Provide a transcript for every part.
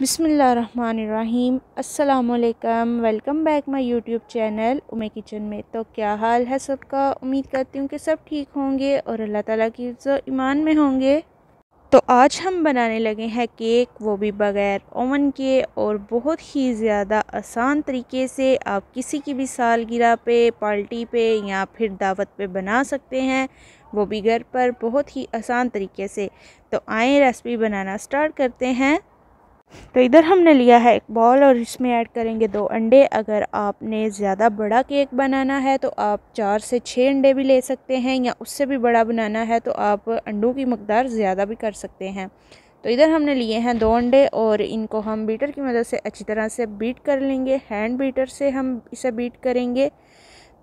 बिसमीम् अल्लाम welcome back my YouTube channel उमे kitchen में तो क्या हाल है सबका उम्मीद करती हूँ कि सब ठीक होंगे और अल्लाह ताला की ईमान में होंगे तो आज हम बनाने लगे हैं केक वो भी बग़ैर ओवन के और बहुत ही ज़्यादा आसान तरीके से आप किसी की भी सालगिरह पे पार्टी पे या फिर दावत पे बना सकते हैं वो भी घर पर बहुत ही आसान तरीके से तो आए रेसिपी बनाना स्टार्ट करते हैं तो इधर हमने लिया है एक बॉल और इसमें ऐड करेंगे दो अंडे अगर आपने ज़्यादा बड़ा केक बनाना है तो आप चार से छः अंडे भी ले सकते हैं या उससे भी बड़ा बनाना है तो आप अंडों की मकदार ज़्यादा भी कर सकते हैं तो इधर हमने लिए हैं दो अंडे और इनको हम बीटर की मदद से अच्छी तरह से बीट कर लेंगे हैंड बीटर से हम इसे बीट करेंगे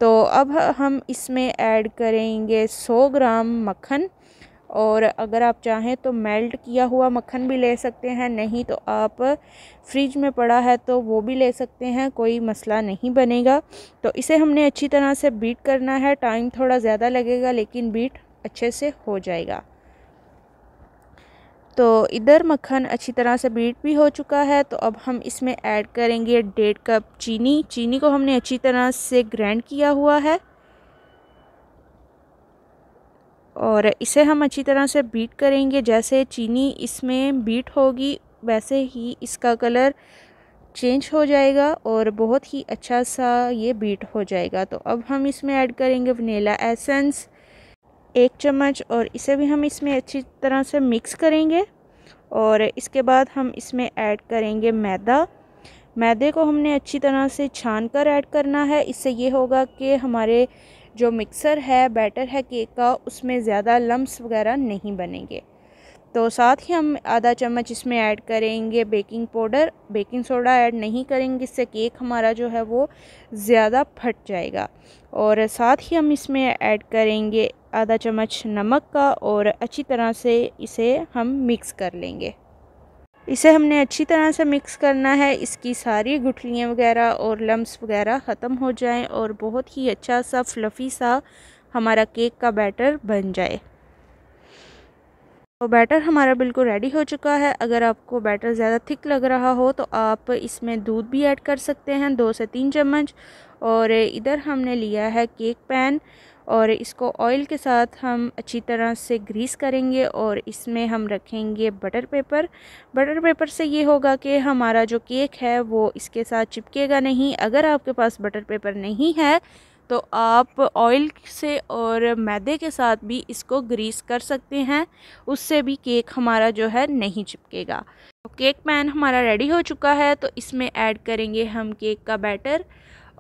तो अब हम इसमें ऐड करेंगे 100 ग्राम मक्खन और अगर आप चाहें तो मेल्ट किया हुआ मक्खन भी ले सकते हैं नहीं तो आप फ्रिज में पड़ा है तो वो भी ले सकते हैं कोई मसला नहीं बनेगा तो इसे हमने अच्छी तरह से बीट करना है टाइम थोड़ा ज़्यादा लगेगा लेकिन बीट अच्छे से हो जाएगा तो इधर मक्खन अच्छी तरह से बीट भी हो चुका है तो अब हम इसमें ऐड करेंगे डेढ़ कप चीनी चीनी को हमने अच्छी तरह से ग्रैंड किया हुआ है और इसे हम अच्छी तरह से बीट करेंगे जैसे चीनी इसमें बीट होगी वैसे ही इसका कलर चेंज हो जाएगा और बहुत ही अच्छा सा ये बीट हो जाएगा तो अब हम इसमें ऐड करेंगे वनीला एसेंस एक चम्मच और इसे भी हम इसमें अच्छी तरह से मिक्स करेंगे और इसके बाद हम इसमें ऐड करेंगे मैदा मैदे को हमने अच्छी तरह से छान कर ऐड करना है इससे ये होगा कि हमारे जो मिक्सर है बैटर है केक का उसमें ज़्यादा लम्स वगैरह नहीं बनेंगे तो साथ ही हम आधा चम्मच इसमें ऐड करेंगे baking powder baking soda add नहीं करेंगे इससे केक हमारा जो है वो ज़्यादा फट जाएगा और साथ ही हम इसमें ऐड करेंगे आधा चम्मच नमक का और अच्छी तरह से इसे हम मिक्स कर लेंगे इसे हमने अच्छी तरह से मिक्स करना है इसकी सारी गुठलियाँ वगैरह और लम्ब्स वगैरह ख़त्म हो जाएं और बहुत ही अच्छा सा फ्लफ़ी सा हमारा केक का बैटर बन जाए तो बैटर हमारा बिल्कुल रेडी हो चुका है अगर आपको बैटर ज़्यादा थिक लग रहा हो तो आप इसमें दूध भी ऐड कर सकते हैं दो से तीन चम्मच और इधर हमने लिया है केक पैन और इसको ऑयल के साथ हम अच्छी तरह से ग्रीस करेंगे और इसमें हम रखेंगे बटर पेपर बटर पेपर से ये होगा कि हमारा जो केक है वो इसके साथ चिपकेगा नहीं अगर आपके पास बटर पेपर नहीं है तो आप ऑयल से और मैदे के साथ भी इसको ग्रीस कर सकते हैं उससे भी केक हमारा जो है नहीं चिपकेगा तो केक पैन हमारा रेडी हो चुका है तो इसमें ऐड करेंगे हम केक का बैटर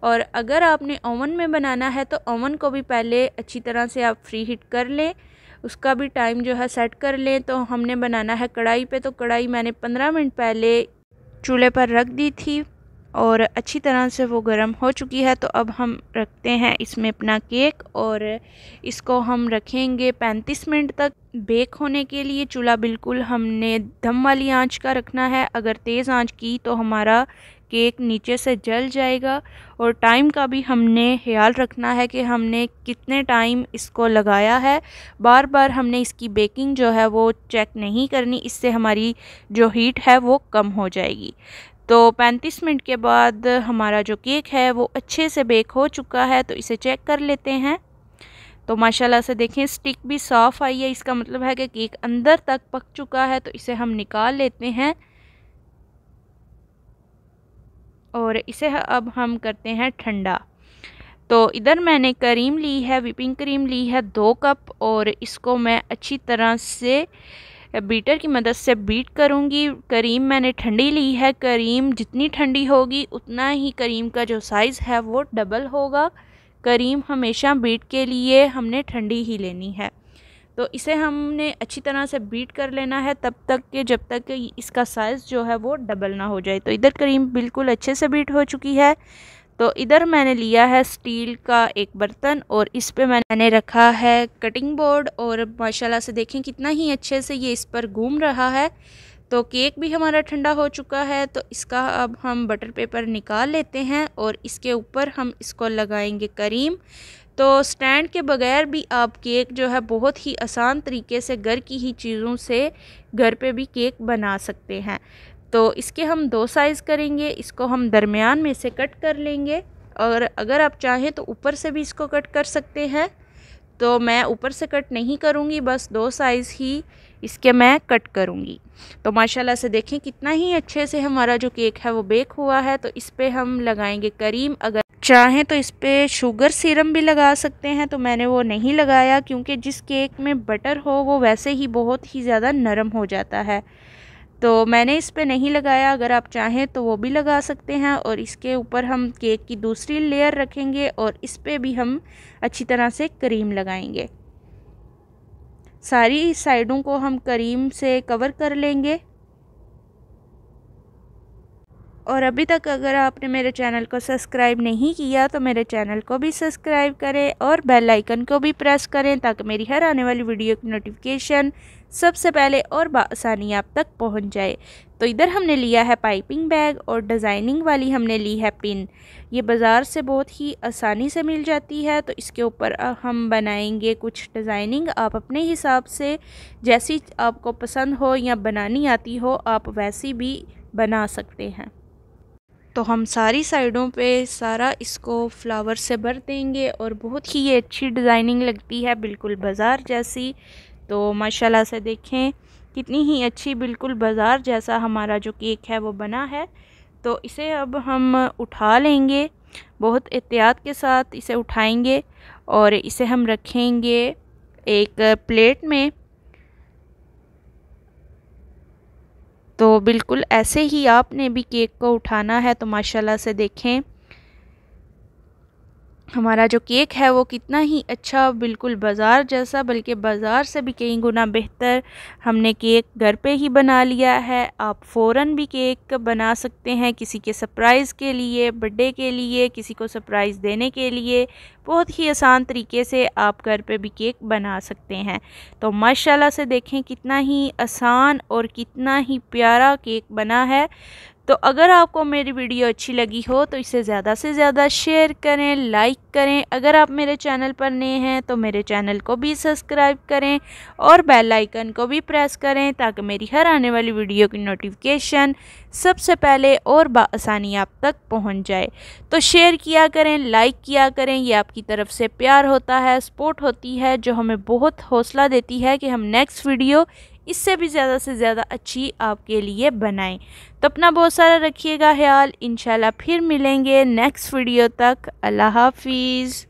और अगर आपने ओवन में बनाना है तो ओवन को भी पहले अच्छी तरह से आप फ्री हीट कर लें उसका भी टाइम जो है सेट कर लें तो हमने बनाना है कढ़ाई पे तो कढ़ाई मैंने पंद्रह मिनट पहले चूल्हे पर रख दी थी और अच्छी तरह से वो गर्म हो चुकी है तो अब हम रखते हैं इसमें अपना केक और इसको हम रखेंगे 35 मिनट तक बेक होने के लिए चूल्हा बिल्कुल हमने दम वाली आंच का रखना है अगर तेज़ आंच की तो हमारा केक नीचे से जल जाएगा और टाइम का भी हमने ख्याल रखना है कि हमने कितने टाइम इसको लगाया है बार बार हमने इसकी बेकिंग जो है वो चेक नहीं करनी इससे हमारी जो हीट है वो कम हो जाएगी तो 35 मिनट के बाद हमारा जो केक है वो अच्छे से बेक हो चुका है तो इसे चेक कर लेते हैं तो माशाल्लाह से देखें स्टिक भी साफ़ आई है इसका मतलब है कि केक अंदर तक पक चुका है तो इसे हम निकाल लेते हैं और इसे अब हम करते हैं ठंडा तो इधर मैंने करीम ली है विपिंग क्रीम ली है दो कप और इसको मैं अच्छी तरह से बीटर की मदद से बीट करूँगी करीम मैंने ठंडी ली है करीम जितनी ठंडी होगी उतना ही करीम का जो साइज़ है वो डबल होगा करीम हमेशा बीट के लिए हमने ठंडी ही लेनी है तो इसे हमने अच्छी तरह से बीट कर लेना है तब तक के जब तक कि इसका साइज़ जो है वो डबल ना हो जाए तो इधर क्रीम बिल्कुल अच्छे से बीट हो चुकी है तो इधर मैंने लिया है स्टील का एक बर्तन और इस पे मैंने रखा है कटिंग बोर्ड और माशाल्लाह से देखें कितना ही अच्छे से ये इस पर घूम रहा है तो केक भी हमारा ठंडा हो चुका है तो इसका अब हम बटर पेपर निकाल लेते हैं और इसके ऊपर हम इसको लगाएंगे करीम तो स्टैंड के बगैर भी आप केक जो है बहुत ही आसान तरीके से घर की ही चीज़ों से घर पे भी केक बना सकते हैं तो इसके हम दो साइज़ करेंगे इसको हम दरमियान में से कट कर लेंगे और अगर आप चाहें तो ऊपर से भी इसको कट कर सकते हैं तो मैं ऊपर से कट नहीं करूँगी बस दो साइज़ ही इसके मैं कट करूँगी तो माशाल्लाह से देखें कितना ही अच्छे से हमारा जो केक है वो बेक हुआ है तो इस पर हम लगाएँगे करीम अगर चाहें तो इस पर शुगर सीरम भी लगा सकते हैं तो मैंने वो नहीं लगाया क्योंकि जिस केक में बटर हो वो वैसे ही बहुत ही ज़्यादा नरम हो जाता है तो मैंने इस पर नहीं लगाया अगर आप चाहें तो वो भी लगा सकते हैं और इसके ऊपर हम केक की दूसरी लेयर रखेंगे और इस पर भी हम अच्छी तरह से क्रीम लगाएंगे सारी साइडों को हम करीम से कवर कर लेंगे और अभी तक अगर आपने मेरे चैनल को सब्सक्राइब नहीं किया तो मेरे चैनल को भी सब्सक्राइब करें और बेल आइकन को भी प्रेस करें ताकि मेरी हर आने वाली वीडियो की नोटिफिकेशन सबसे पहले और बसानी आप तक पहुंच जाए तो इधर हमने लिया है पाइपिंग बैग और डिज़ाइनिंग वाली हमने ली है पिन ये बाज़ार से बहुत ही आसानी से मिल जाती है तो इसके ऊपर हम बनाएंगे कुछ डिज़ाइनिंग आप अपने हिसाब से जैसी आपको पसंद हो या बनानी आती हो आप वैसी भी बना सकते हैं तो हम सारी साइडों पे सारा इसको फ्लावर से भर देंगे और बहुत ही ये अच्छी डिज़ाइनिंग लगती है बिल्कुल बाज़ार जैसी तो माशाल्लाह से देखें कितनी ही अच्छी बिल्कुल बाज़ार जैसा हमारा जो केक है वो बना है तो इसे अब हम उठा लेंगे बहुत एहतियात के साथ इसे उठाएंगे और इसे हम रखेंगे एक प्लेट में तो बिल्कुल ऐसे ही आपने भी केक को उठाना है तो माशाल्लाह से देखें हमारा जो केक है वो कितना ही अच्छा बिल्कुल बाज़ार जैसा बल्कि बाज़ार से भी कई गुना बेहतर हमने केक घर पे ही बना लिया है आप फ़ौर भी केक बना सकते हैं किसी के सरप्राइज़ के लिए बर्थडे के लिए किसी को सरप्राइज़ देने के लिए बहुत ही आसान तरीके से आप घर पे भी केक बना सकते हैं तो माशाल्लाह से देखें कितना ही आसान और कितना ही प्यारा केक बना है तो अगर आपको मेरी वीडियो अच्छी लगी हो तो इसे ज़्यादा से ज़्यादा शेयर करें लाइक करें अगर आप मेरे चैनल पर नए हैं तो मेरे चैनल को भी सब्सक्राइब करें और बेल आइकन को भी प्रेस करें ताकि मेरी हर आने वाली वीडियो की नोटिफिकेशन सबसे पहले और बसानी आप तक पहुंच जाए तो शेयर किया करें लाइक किया करें ये आपकी तरफ से प्यार होता है सपोर्ट होती है जो हमें बहुत हौसला देती है कि हम नेक्स्ट वीडियो इससे भी ज़्यादा से ज़्यादा अच्छी आपके लिए बनाएं तो अपना बहुत सारा रखिएगा ख्याल इन फिर मिलेंगे नेक्स्ट वीडियो तक अल्लाह हाफिज़